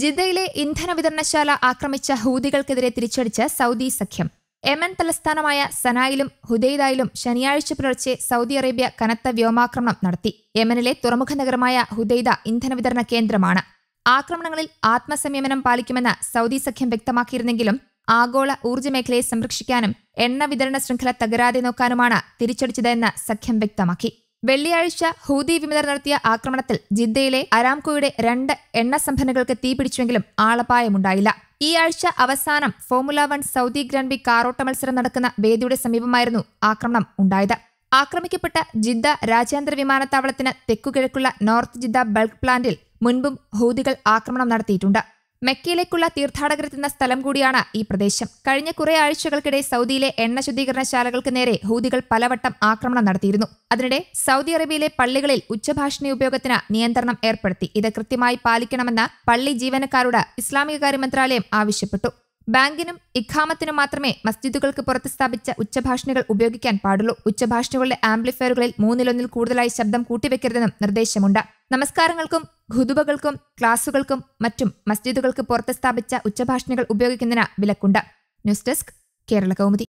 ജിദ്ദയിലെ ഇന്ധന വിതരണശാല ആക്രമിച്ച ഹൂതികൾക്കെതിരെ തിരിച്ചടിച്ച സൗദി സഖ്യം യമൻ തലസ്ഥാനമായ സനായിലും ഹുദൈദായിലും ശനിയാഴ്ച പുലർച്ചെ സൗദി അറേബ്യ കനത്ത വ്യോമാക്രമണം നടത്തി യമനിലെ തുറമുഖ നഗരമായ ഹുദൈദ ഇന്ധന വിതരണ കേന്ദ്രമാണ് ആക്രമണങ്ങളിൽ ആത്മസംയമനം പാലിക്കുമെന്ന് സൗദി സഖ്യം വ്യക്തമാക്കിയിരുന്നെങ്കിലും ആഗോള ഊർജ്ജ മേഖലയെ സംരക്ഷിക്കാനും എണ്ണ വിതരണ ശൃംഖല തകരാതെ നോക്കാനുമാണ് തിരിച്ചടിച്ചതെന്ന് സഖ്യം വ്യക്തമാക്കി വെള്ളിയാഴ്ച ഹൂതി വിമതർ നടത്തിയ ആക്രമണത്തിൽ ജിദ്ദയിലെ അരാംകോയുടെ രണ്ട് എണ്ണ സംഭരണകൾക്ക് തീപിടിച്ചുവെങ്കിലും ആളപായമുണ്ടായില്ല ഈ ആഴ്ച അവസാനം ഫോമുല വൺ സൗദി ഗ്രാൻഡ് ബി കാറോട്ട മത്സരം നടക്കുന്ന വേദിയുടെ സമീപമായിരുന്നു ആക്രമണം ഉണ്ടായത് ആക്രമിക്കപ്പെട്ട ജിദ്ദ രാജ്യാന്തര വിമാനത്താവളത്തിന് തെക്കുകിഴക്കുള്ള നോർത്ത് ജിദ്ദ ബൾക്ക് പ്ലാന്റിൽ മുൻപും ഹൂതികൾ ആക്രമണം നടത്തിയിട്ടുണ്ട് മെക്കയിലേക്കുള്ള തീർത്ഥാടകരെത്തുന്ന സ്ഥലം കൂടിയാണ് ഈ പ്രദേശം കഴിഞ്ഞ കുറെ ആഴ്ചകൾക്കിടെ സൗദിയിലെ എണ്ണ ശുദ്ധീകരണശാലകൾക്ക് നേരെ ഹൂതികൾ പലവട്ടം ആക്രമണം നടത്തിയിരുന്നു അതിനിടെ സൗദി അറേബ്യയിലെ പള്ളികളിൽ ഉച്ചഭാഷിണി ഉപയോഗത്തിന് നിയന്ത്രണം ഏർപ്പെടുത്തി ഇത് കൃത്യമായി പാലിക്കണമെന്ന് പള്ളി ജീവനക്കാരോട് ഇസ്ലാമിക കാര്യ മന്ത്രാലയം ആവശ്യപ്പെട്ടു ബാങ്കിനും ഇഖാമത്തിനും മാത്രമേ മസ്ജിദുകൾക്ക് പുറത്ത് സ്ഥാപിച്ച ഉച്ചഭാഷണികൾ ഉപയോഗിക്കാൻ പാടുള്ളൂ ഉച്ചഭാഷണികളുടെ ആംപ്ലിഫയറുകളിൽ മൂന്നിലൊന്നിൽ കൂടുതലായി ശബ്ദം കൂട്ടിവെക്കരുതെന്നും നിർദ്ദേശമുണ്ട് നമസ്കാരങ്ങൾക്കും ഖുതുബകൾക്കും ക്ലാസുകൾക്കും മറ്റും മസ്ജിദുകൾക്ക് പുറത്ത് സ്ഥാപിച്ച ഉച്ചഭാഷണികൾ ഉപയോഗിക്കുന്നതിന് വിലക്കുണ്ട് ന്യൂസ് ഡെസ്ക് കേരള കൗമുദി